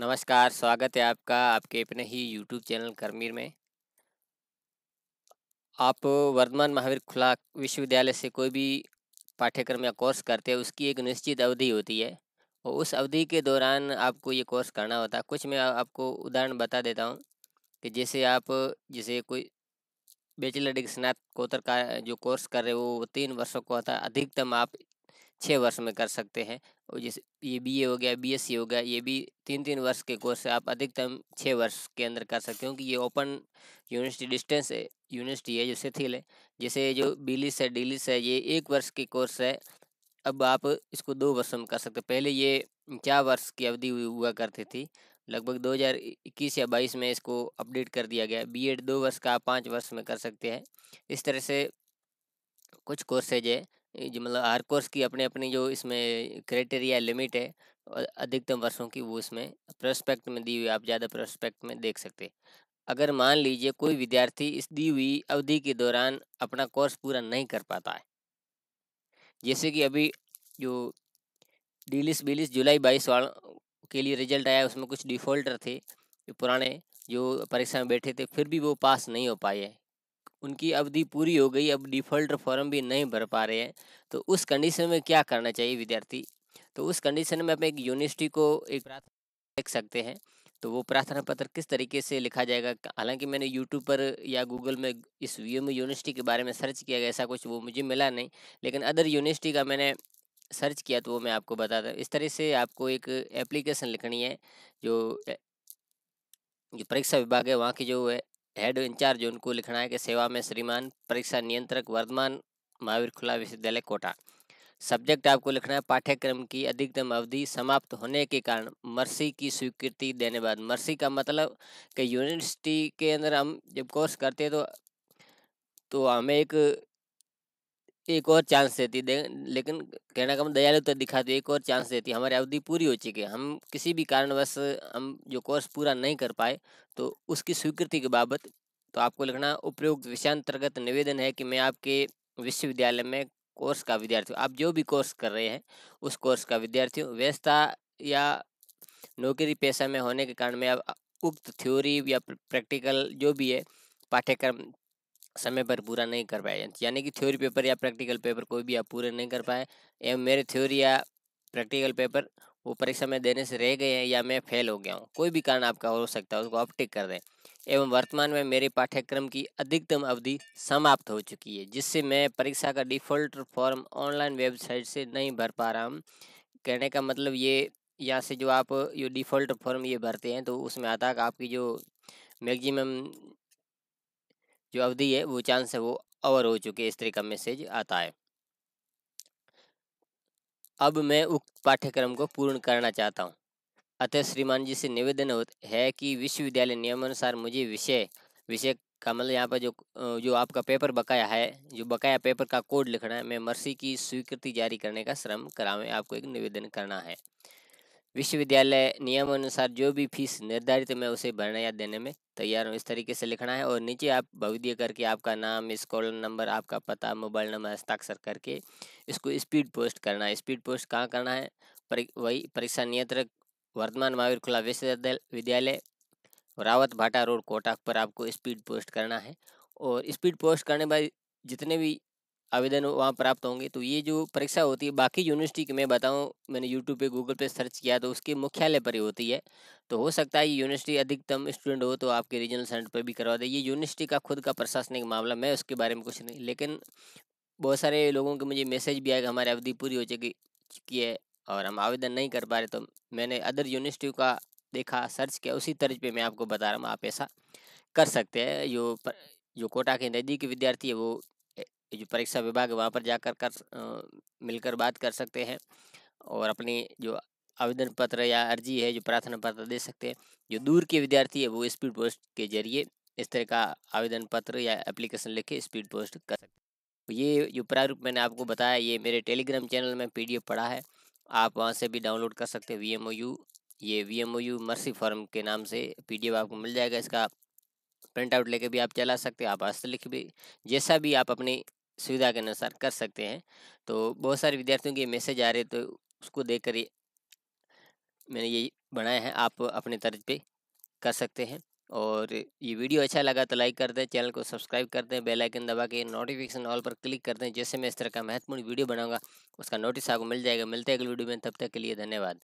नमस्कार स्वागत है आपका आपके अपने ही यूट्यूब चैनल करमीर में आप वर्धमान महावीर खुला विश्वविद्यालय से कोई भी पाठ्यक्रम या कोर्स करते हैं उसकी एक निश्चित अवधि होती है और उस अवधि के दौरान आपको ये कोर्स करना होता है कुछ मैं आपको उदाहरण बता देता हूँ कि जैसे आप जैसे कोई बैचलर डिग्री स्नातकोत्तर का जो कोर्स कर रहे हो वो तीन वर्षों का होता है अधिकतम आप छः वर्ष में कर सकते हैं और जैसे ये बी हो गया बीएससी हो गया ये भी तीन तीन वर्ष के कोर्स है आप अधिकतम छः वर्ष के अंदर कर सकते हो क्योंकि ये ओपन यूनिवर्सिटी डिस्टेंस है यूनिवर्सिटी है जो शिथिल है जैसे जो बीलिस है डीलिस है ये एक वर्ष के कोर्स है अब आप इसको दो वर्षों में कर सकते पहले ये चार वर्ष की अवधि हुआ करती थी लगभग 2021 या 22 में इसको अपडेट कर दिया गया बीएड दो वर्ष का पाँच वर्ष में कर सकते हैं इस तरह से कुछ कोर्सेज है जो मतलब हर कोर्स की अपने अपनी जो इसमें क्राइटेरिया लिमिट है और अधिकतम वर्षों की वो इसमें प्रोस्पेक्ट में दी हुई आप ज़्यादा प्रोस्पेक्ट में देख सकते अगर मान लीजिए कोई विद्यार्थी इस दी हुई अवधि के दौरान अपना कोर्स पूरा नहीं कर पाता है जैसे कि अभी जो डीलिस बीलिस जुलाई बाईस वालों के लिए रिजल्ट आया उसमें कुछ डिफ़ॉल्टर थे जो पुराने जो परीक्षा में बैठे थे फिर भी वो पास नहीं हो पाए उनकी अवधि पूरी हो गई अब डिफ़ॉल्ट फॉर्म भी नहीं भर पा रहे हैं तो उस कंडीशन में क्या करना चाहिए विद्यार्थी तो उस कंडीशन में आप एक यूनिवर्सिटी को एक लिख सकते हैं तो वो प्रार्थना पत्र किस तरीके से लिखा जाएगा हालांकि मैंने यूट्यूब पर या गूगल में इस वी एम यूनिवर्सिटी के बारे में सर्च किया गया ऐसा कुछ वो मुझे मिला नहीं लेकिन अदर यूनिवर्सिटी का मैंने सर्च किया तो वो मैं आपको बता दूँ इस तरह से आपको एक एप्लीकेशन लिखनी है जो जो परीक्षा विभाग है वहाँ की जो है हेड इंचार्ज उनको लिखना है कि सेवा में श्रीमान परीक्षा नियंत्रक वर्धमान महावीर खुला विश्वविद्यालय कोटा सब्जेक्ट आपको लिखना है पाठ्यक्रम की अधिकतम अवधि समाप्त होने के कारण मर्सी की स्वीकृति देने बाद मर्सी का मतलब कि यूनिवर्सिटी के अंदर हम जब कोर्स करते हैं तो तो हमें एक एक और चांस देती दे लेकिन कहना कम मतलब, दयालु तो दिखाती एक और चांस देती हमारी अवधि पूरी हो चुकी है हम किसी भी कारणवश हम जो कोर्स पूरा नहीं कर पाए तो उसकी स्वीकृति के बाबत तो आपको लिखना उपयुक्त विषयांतर्गत निवेदन है कि मैं आपके विश्वविद्यालय में कोर्स का विद्यार्थी हूँ आप जो भी कोर्स कर रहे हैं उस कोर्स का विद्यार्थी हूँ व्यवस्था या नौकरी पेशा में होने के कारण मैं अब उक्त थ्योरी या प्रैक्टिकल जो भी है पाठ्यक्रम समय पर पूरा नहीं कर पाए यानी कि थ्योरी पेपर या प्रैक्टिकल पेपर कोई भी आप पूरे नहीं कर पाए एवं मेरे थ्योरी या प्रैक्टिकल पेपर वो परीक्षा में देने से रह गए हैं या मैं फेल हो गया हूँ कोई भी कारण आपका हो सकता है उसको आप टिक कर दें एवं वर्तमान में मेरे पाठ्यक्रम की अधिकतम अवधि समाप्त हो चुकी है जिससे मैं परीक्षा का डिफ़ॉल्ट फॉर्म ऑनलाइन वेबसाइट से नहीं भर पा रहा हूँ कहने का मतलब ये यहाँ से जो आप ये डिफ़ॉल्ट फॉर्म ये भरते हैं तो उसमें आता है आपकी जो मैगजिमम जो अवधि है वो चांस है वो ओवर हो चुके इस तरह का मैसेज आता है अब मैं उक्त पाठ्यक्रम को पूर्ण करना चाहता हूँ अतः श्रीमान जी से निवेदन है कि विश्वविद्यालय नियमानुसार मुझे विषय विषय का मतलब यहाँ पर जो जो आपका पेपर बकाया है जो बकाया पेपर का कोड लिखना है मैं मर्सी की स्वीकृति जारी करने का श्रम करावे आपको एक निवेदन करना है विश्वविद्यालय नियमानुसार जो भी फीस निर्धारित मैं उसे भरने या देने में तैयार हूँ इस तरीके से लिखना है और नीचे आप भविध्य करके आपका नाम स्कॉलर नंबर आपका पता मोबाइल नंबर हस्ताक्षर करके इसको स्पीड पोस्ट करना है स्पीड पोस्ट कहाँ करना है पर, वही परीक्षा नियंत्रक वर्तमान महावीर खुला विश्वविद्यालय रावत भाटा रोड कोटाक पर आपको स्पीड पोस्ट करना है और स्पीड पोस्ट करने बाद जितने भी आवेदन वहाँ प्राप्त होंगे तो ये जो परीक्षा होती है बाकी यूनिवर्सिटी की मैं बताऊँ मैंने यूट्यूब पे गूगल पे सर्च किया तो उसके मुख्यालय पर ही होती है तो हो सकता है ये यूनिवर्सिटी अधिकतम स्टूडेंट हो तो आपके रीजनल सेंटर पर भी करवा दे ये यूनिवर्सिटी का खुद का प्रशासनिक मामला मैं उसके बारे में कुछ नहीं लेकिन बहुत सारे लोगों के मुझे मैसेज भी आएगा हमारी अवधि पूरी हो चुकी चुकी है और हम आवेदन नहीं कर पा रहे तो मैंने अदर यूनिवर्सिटी का देखा सर्च किया उसी तर्ज पर मैं आपको बता रहा हूँ आप ऐसा कर सकते हैं जो जो कोटा के नज़दीक विद्यार्थी है वो जो परीक्षा विभाग है वहाँ पर जाकर कर मिलकर बात कर सकते हैं और अपनी जो आवेदन पत्र या अर्जी है जो प्रार्थना पत्र दे सकते हैं जो दूर के विद्यार्थी है वो स्पीड पोस्ट के जरिए इस तरह का आवेदन पत्र या एप्लीकेशन लिख के स्पीड पोस्ट कर सकते तो हैं ये जो प्रारूप मैंने आपको बताया ये मेरे टेलीग्राम चैनल में पी पढ़ा है आप वहाँ से भी डाउनलोड कर सकते हैं वी ये वी एम मर्सी फॉर्म के नाम से पी आपको मिल जाएगा इसका प्रिंट आउट लेके भी आप चला सकते हैं आप हस्तलिख भी जैसा भी आप अपनी सुविधा के अनुसार कर सकते हैं तो बहुत सारे विद्यार्थियों के मैसेज आ रहे तो उसको देख कर मैंने ये बनाया है आप अपने तर्ज पे कर सकते हैं और ये वीडियो अच्छा लगा तो लाइक कर दें चैनल को सब्सक्राइब कर दें बेल आइकन दबा के नोटिफिकेशन ऑल पर क्लिक कर दें जैसे मैं इस तरह का महत्वपूर्ण वीडियो बनाऊंगा उसका नोटिस आपको मिल जाएगा मिलते हैं अगले वीडियो में तब तक के लिए धन्यवाद